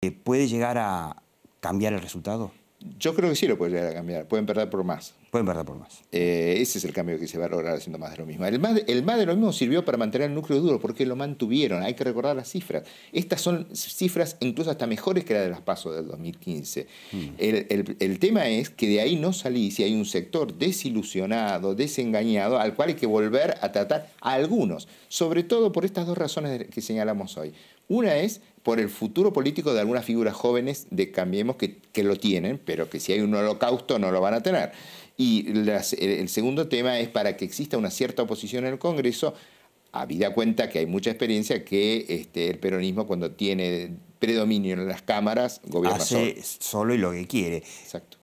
Eh, ¿Puede llegar a cambiar el resultado? Yo creo que sí lo puede llegar a cambiar. Pueden perder por más. Pueden perder por más. Eh, ese es el cambio que se va a lograr haciendo más de lo mismo. El más de, lo mismo sirvió para mantener el núcleo duro porque lo mantuvieron. Hay que recordar las cifras. Estas son cifras incluso hasta mejores que las de las pasos del 2015. Hmm. El, tema es que de ahí no salís Si hay un sector desilusionado, desengañado, al cual hay que volver a tratar a algunos. Sobre todo por estas dos razones que señalamos hoy. Una es por el futuro político de algunas figuras jóvenes de Cambiemos que, que lo tienen, pero que si hay un holocausto no lo van a tener. Y las, el segundo tema es para que exista una cierta oposición en el Congreso, a habida cuenta que hay mucha experiencia que este, el peronismo cuando tiene predominio en las cámaras, gobierna Hace solo y lo que quiere. Exacto.